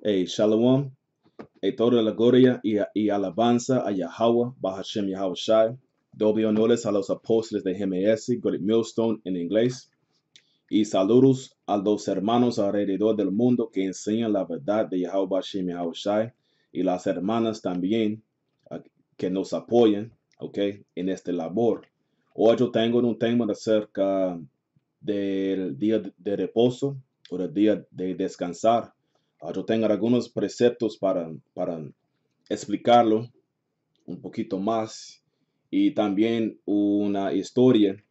Hey, shalom. Hey, toda la gloria y, alabanza a Yahweh, Bahashem Yahweh Shai. Doble honores a los apóstoles de GMS, Great Millstone en inglés. Y saludos a los hermanos alrededor del mundo que enseñan la verdad de Yahweh Bahashem Yahweh Shai. Y las hermanas también que nos apoyan, ok, en esta labor. Hoy yo tengo un tema acerca del día de reposo o el día de descansar Ah, yo tengo algunos preceptos para, para explicarlo un poquito más y también una historia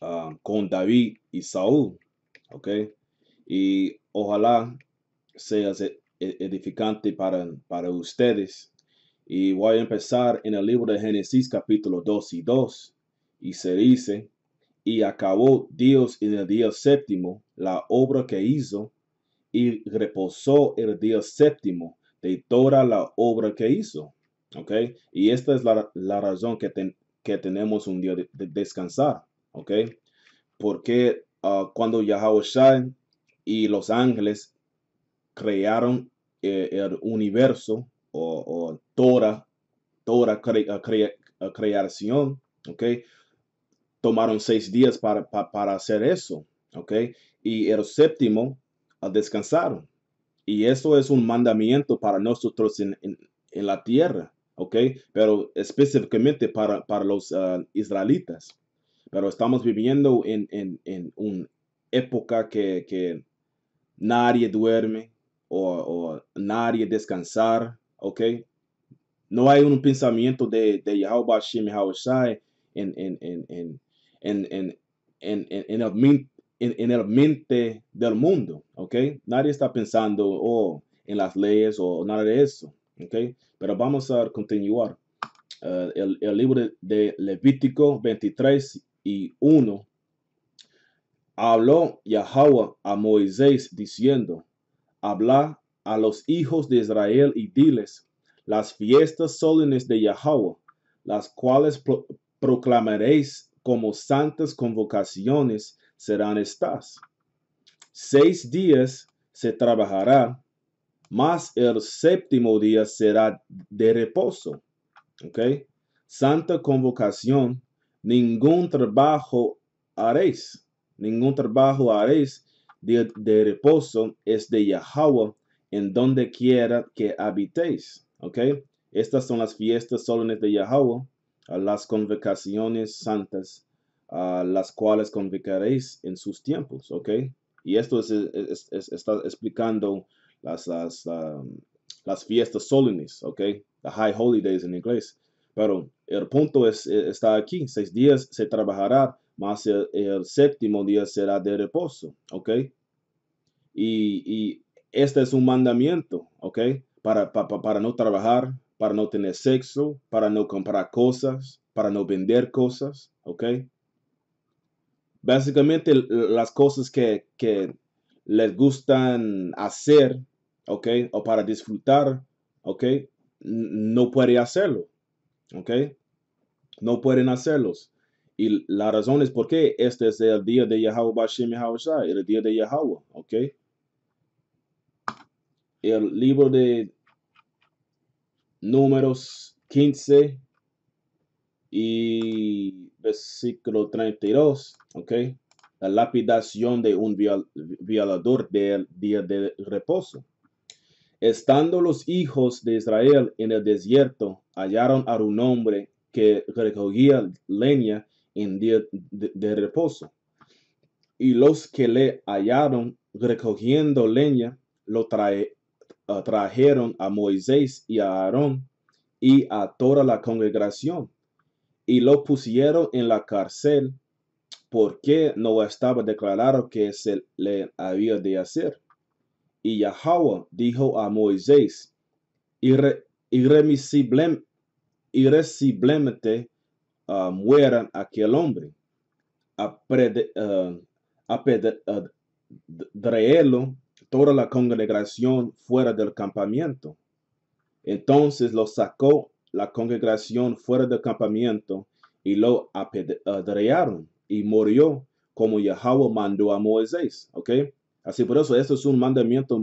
ah, con David y Saúl, ¿ok? Y ojalá sea edificante para, para ustedes. Y voy a empezar en el libro de Génesis capítulo 2 y 2. Y se dice, y acabó Dios en el día séptimo la obra que hizo y reposó el día séptimo de toda la obra que hizo. ¿Ok? Y esta es la, razón que, que tenemos un día de, descansar. ¿Ok? Porque ah, cuando Yahweh y los ángeles crearon eh, el universo o, o toda, toda ah, ah, creación, ¿ok? Tomaron seis días para, hacer eso, ¿ok? Y el séptimo descansaron. Y eso es un mandamiento para nosotros en, la tierra, ¿ok? Pero específicamente para, los ah, israelitas. Pero estamos viviendo en, en una época que, nadie duerme o, nadie descansar, ¿ok? No hay un pensamiento de, de Yahweh Shem en, en, en, en, en, en, en, en, en, en, el mente del mundo, ¿ok? Nadie está pensando o oh, en las leyes o nada de eso, ¿ok? Pero vamos a continuar. Eh, el, libro de Levítico 23 y 1. Habló Yahweh a Moisés diciendo, habla a los hijos de Israel y diles, las fiestas solemnes de Yahweh, las cuales proclamaréis como santas convocaciones serán estas. Seis días se trabajará, más el séptimo día será de reposo. ¿Ok? Santa convocación, ningún trabajo haréis, ningún trabajo haréis de, reposo es de Yahweh en donde quiera que habitéis. ¿Ok? Estas son las fiestas solenes de Yahweh, las convocaciones santas a las cuales convocaréis en sus tiempos, ¿ok? Y esto es, está explicando las, las, um, las, fiestas solenes, ¿ok? The high holidays en inglés. Pero el punto es, eh, está aquí, seis días se trabajará, más el, séptimo día será de reposo, ¿ok? Y, y, este es un mandamiento, ¿ok? Para, para, para no trabajar, para no tener sexo, para no comprar cosas, para no vender cosas, ¿ok? básicamente las cosas que, les gustan hacer, ¿ok? O para disfrutar, ¿ok? No pueden hacerlo, ¿ok? No pueden hacerlos. Y la razón es porque este es el día de Yahweh Bashem Yahweh el día de Yahweh, ¿ok? El libro de números 15 y versículo 32, ¿ok? La lapidación de un violador del día de reposo. Estando los hijos de Israel en el desierto, hallaron a un hombre que recogía leña en día de, reposo. Y los que le hallaron recogiendo leña, lo ah, trajeron a Moisés y a Aarón y a toda la congregación y lo pusieron en la cárcel porque no estaba declarado que se le había de hacer. Y Yahweh dijo a Moisés, irremisiblemente irremisible, ah, muera aquel hombre, A uh, ah, ah, toda la congregación fuera del campamento. Entonces lo sacó la congregación fuera del campamento y lo apedrearon y murió como Yahweh mandó a Moisés. ¿Ok? Así por eso, esto es un mandamiento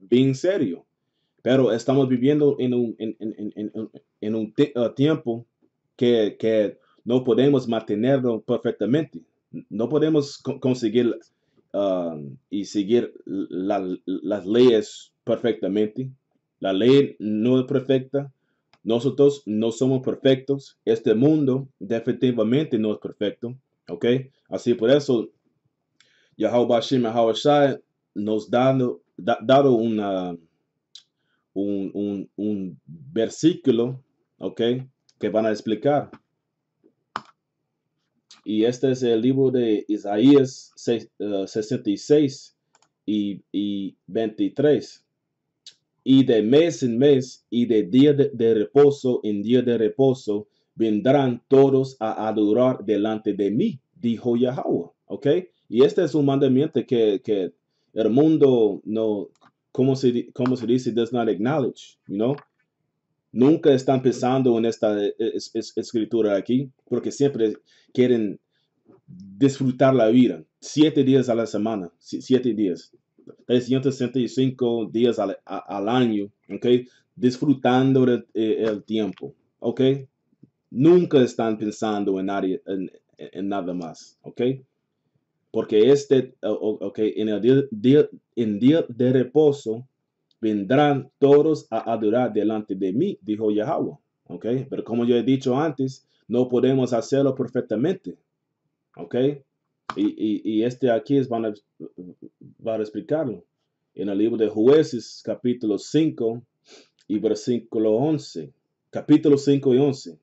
bien serio. Pero estamos viviendo en un, en, un eh, tiempo que, no podemos mantenerlo perfectamente. No podemos conseguir um, y seguir las leyes perfectamente. La ley no es perfecta nosotros no somos perfectos. Este mundo definitivamente no es perfecto. ¿Ok? Así por eso, Yahweh nos dando, dado una, un, versículo, ¿ok? Que van a explicar. Y este es el libro de Isaías 66 eh, y, y 23 y de mes en mes y de día de, reposo en día de reposo vendrán todos a adorar delante de mí, dijo Yahweh. ¿Ok? Y este es un mandamiento que, el mundo no, como se, se dice, does not acknowledge, you Nunca están pensando en esta eh, eh, escritura aquí, porque siempre quieren disfrutar la vida, siete días a la semana, siete días. 365 días al, año, ¿ok? Disfrutando eh, el, tiempo, ¿ok? Nunca están pensando en, en, nada más, ¿ok? Porque este, ok, en el día, en día de reposo vendrán todos a adorar delante de mí, dijo Yahweh, ¿ok? Pero como yo he dicho antes, no podemos hacerlo perfectamente, ¿ok? Y, este aquí es, van, a, explicarlo en el libro de Jueces, capítulo 5 y versículo 11. Capítulo 5 y 11.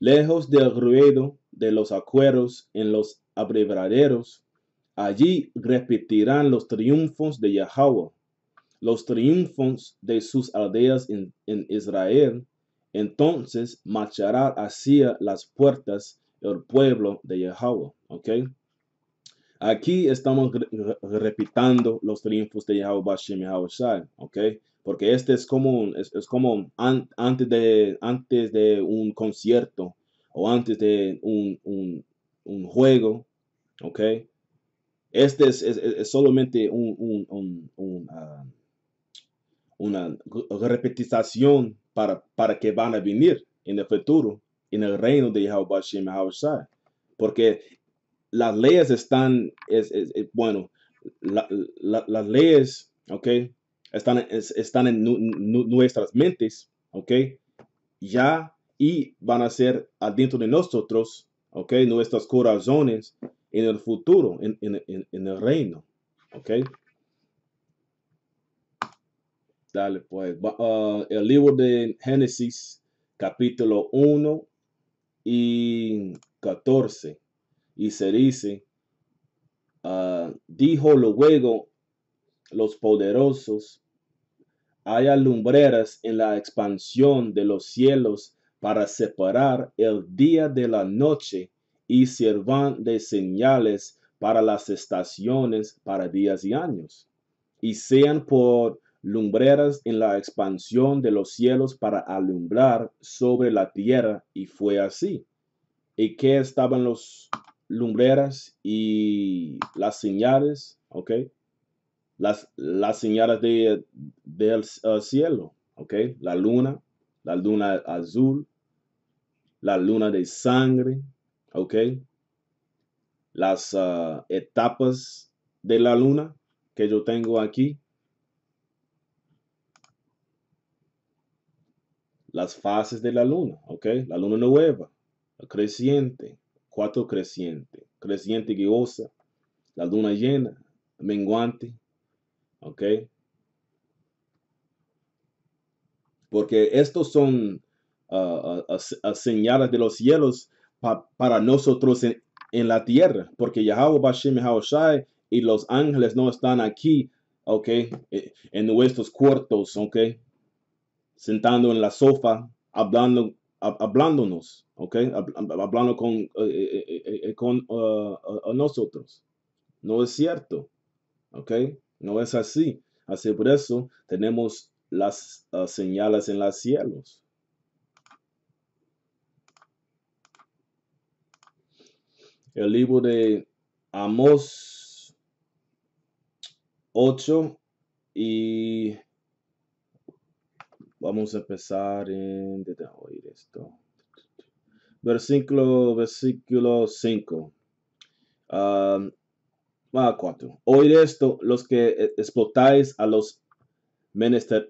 Lejos del ruido de los acuerdos en los abrevaderos, allí repetirán los triunfos de Yahweh, los triunfos de sus aldeas en, en Israel. Entonces marchará hacia las puertas el pueblo de Yahweh. ¿Ok? Aquí estamos repitiendo los triunfos de Jehová Shem ¿ok? Porque este es como, es, como antes, de, antes de un concierto o antes de un, un, juego, ¿ok? Este es, es, solamente un, um, una repetición para, para que van a venir en el futuro, en el reino de Jehová Shem Porque las leyes están, es, eh, bueno, las leyes, ¿ok? Están, están en nuestras mentes, ¿ok? Ya y van a ser adentro de nosotros, ¿ok? Nuestros corazones en el futuro, en, el reino, ¿ok? Dale, pues. Ah, el libro de Génesis, capítulo 1 y 14 y se dice, ah, dijo luego los poderosos, hay alumbreras en la expansión de los cielos para separar el día de la noche y sirvan de señales para las estaciones, para días y años, y sean por lumbreras en la expansión de los cielos para alumbrar sobre la tierra, y fue así. ¿Y qué estaban los lumbreras y las señales, ¿ok? Las, las señales de, del uh, cielo, ¿ok? La luna, la luna azul, la luna de sangre, ¿ok? Las uh, etapas de la luna que yo tengo aquí. Las fases de la luna, ¿ok? La luna nueva, la creciente, cuatro crecientes. Creciente que la luna llena, menguante, ¿ok? Porque estos son ah, ah, ah, señales de los cielos para nosotros en, la tierra, porque Yahweh Bashem Haoshai y los ángeles no están aquí, ¿ok? E, en nuestros cuartos, ¿ok? Sentando en la sofa, hablando hablándonos, ¿ok? Hablando con, eh, eh, eh, con nosotros. No es cierto, ¿ok? No es así. Así por eso tenemos las ah, señales en los cielos. El libro de Amos 8 y Vamos a empezar en... esto. Versículo, versículo 5. Va a 4. Oír esto, los que eh, explotáis a los eh,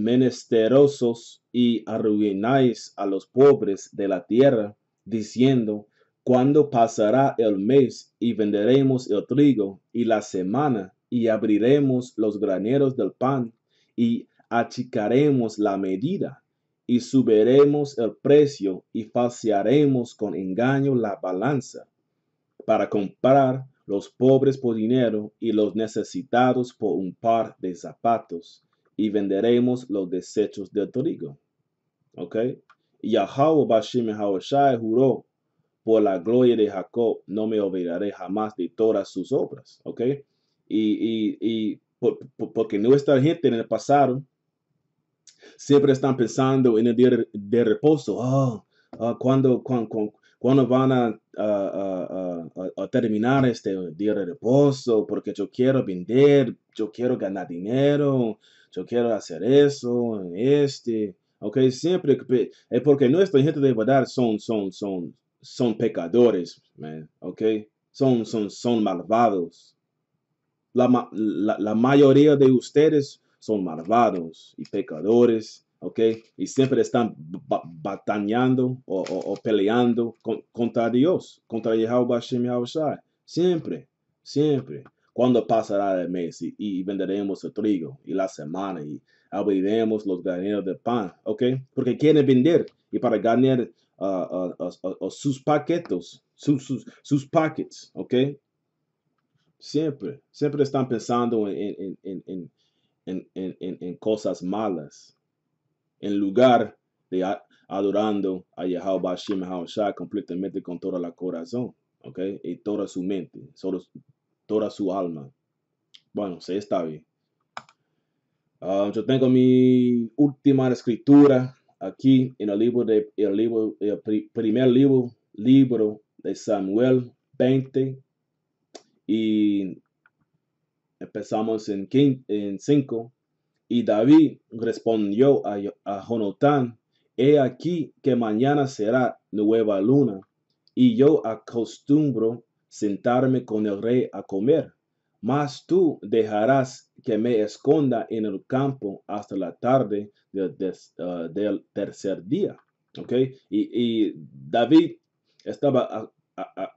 menesterosos y arruináis a los pobres de la tierra, diciendo, ¿cuándo pasará el mes y venderemos el trigo y la semana y abriremos los graneros del pan y achicaremos la medida y subiremos el precio y falsearemos con engaño la balanza para comprar los pobres por dinero y los necesitados por un par de zapatos y venderemos los desechos del trigo. ¿Ok? Y Yahweh Bashim juró por la gloria de Jacob, no me olvidaré jamás de todas sus obras. ¿Ok? Y, y, y por, porque nuestra gente en el pasado Siempre están pensando en el día de reposo. Oh, oh cuando, cuando, van a, a, terminar este día de reposo? Porque yo quiero vender, yo quiero ganar dinero, yo quiero hacer eso, este. Ok, siempre es porque nuestra gente de verdad son, son, son, son pecadores, man. Ok, son, son, son malvados. La, la mayoría de ustedes son malvados y pecadores, ¿ok? Y siempre están batallando o, peleando contra Dios, contra Jehová Shem Siempre, siempre. Cuando pasará el mes y, venderemos el trigo y la semana y abriremos los graneros de pan, ¿ok? Porque quieren vender y para ganar ah, ah, ah, sus paquetes, sus, sus, sus paquetes, ¿ok? Siempre, siempre están pensando en en, cosas malas, en lugar de adorando a Yahweh Shem Shah completamente con toda la corazón, ¿ok? Y toda su mente, solo, toda su alma. Bueno, se está bien. Ah, yo tengo mi última escritura aquí en el libro de libro primer libro libro de Samuel 20 y Empezamos en, 5. en Y David respondió a, a Jonatán, He aquí que mañana será nueva luna, y yo acostumbro sentarme con el rey a comer. Mas tú dejarás que me esconda en el campo hasta la tarde del, ah, tercer día. Okay? Y, David estaba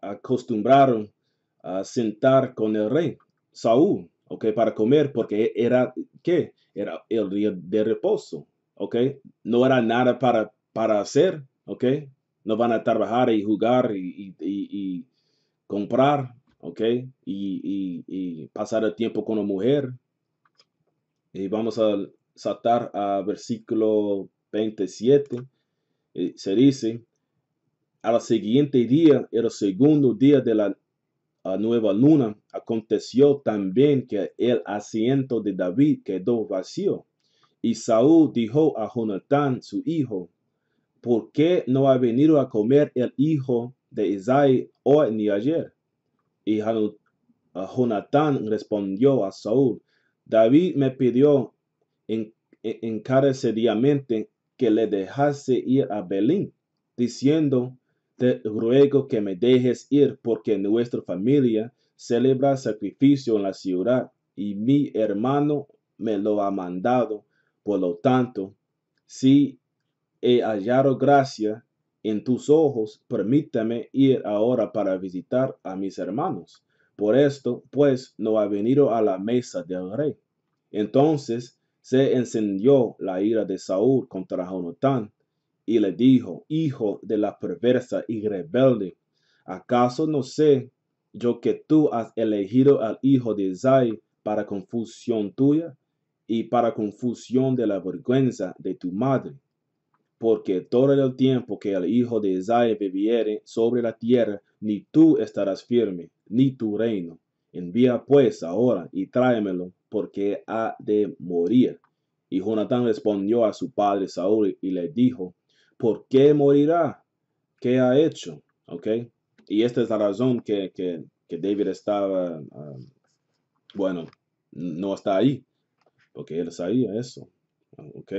acostumbrado a sentar con el rey. Saúl ¿ok? Para comer, porque era, ¿qué? Era el día de reposo, ¿ok? No era nada para, para hacer, ¿ok? No van a trabajar y jugar y, comprar, ¿ok? Y, y, pasar el tiempo con la mujer. Y vamos a saltar a versículo 27. Eh, se dice, al siguiente día, el segundo día de la nueva luna, aconteció también que el asiento de David quedó vacío. Y Saúl dijo a Jonatán, su hijo, ¿por qué no ha venido a comer el hijo de Isaí hoy ni ayer? Y Jonatán respondió a Saúl, David me pidió encarecidamente que le dejase ir a Belén, diciendo, te ruego que me dejes ir porque nuestra familia celebra sacrificio en la ciudad y mi hermano me lo ha mandado. Por lo tanto, si he hallado gracia en tus ojos, permítame ir ahora para visitar a mis hermanos. Por esto, pues, no ha venido a la mesa del rey. Entonces se encendió la ira de Saúl contra Jonatán y le dijo, Hijo de la perversa y rebelde, ¿acaso no sé yo que tú has elegido al hijo de Isaí para confusión tuya y para confusión de la vergüenza de tu madre? Porque todo el tiempo que el hijo de Isaí viviere sobre la tierra, ni tú estarás firme, ni tu reino. Envía pues ahora y tráemelo, porque ha de morir. Y Jonatán respondió a su padre Saúl y le dijo, ¿Por qué morirá? ¿Qué ha hecho? ¿Ok? Y esta es la razón que, David estaba, um, bueno, no está ahí, porque él sabía eso. ¿Ok?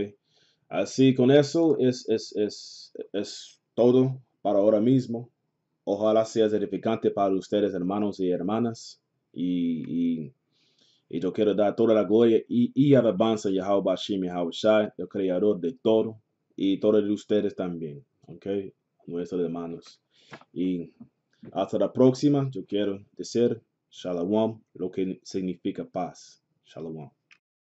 Así con eso es, todo para ahora mismo. Ojalá sea edificante para ustedes, hermanos y hermanas. Y, yo quiero dar toda la gloria y, alabanza a Yahweh Yahweh el creador de todo y todos ustedes también, ¿ok? Nuestros hermanos. Y hasta la próxima, yo quiero decir Shalom, lo que significa paz. Shalom.